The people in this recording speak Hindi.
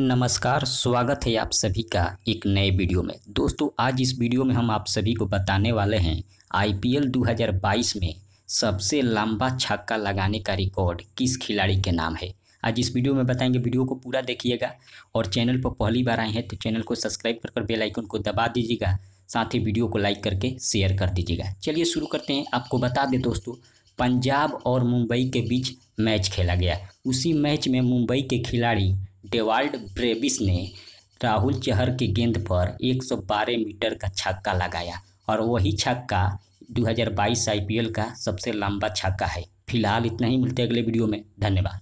नमस्कार स्वागत है आप सभी का एक नए वीडियो में दोस्तों आज इस वीडियो में हम आप सभी को बताने वाले हैं आईपीएल 2022 में सबसे लंबा छक्का लगाने का रिकॉर्ड किस खिलाड़ी के नाम है आज इस वीडियो में बताएंगे वीडियो को पूरा देखिएगा और चैनल पर पहली बार आए हैं तो चैनल को सब्सक्राइब कर बेलाइकन को दबा दीजिएगा साथ ही वीडियो को लाइक करके शेयर कर दीजिएगा चलिए शुरू करते हैं आपको बता दें दोस्तों पंजाब और मुंबई के बीच मैच खेला गया उसी मैच में मुंबई के खिलाड़ी डेवाल्ड ब्रेबिस ने राहुल चहर के गेंद पर 112 मीटर का छक्का लगाया और वही छक्का 2022 आईपीएल का सबसे लंबा छक्का है फिलहाल इतना ही मिलते अगले वीडियो में धन्यवाद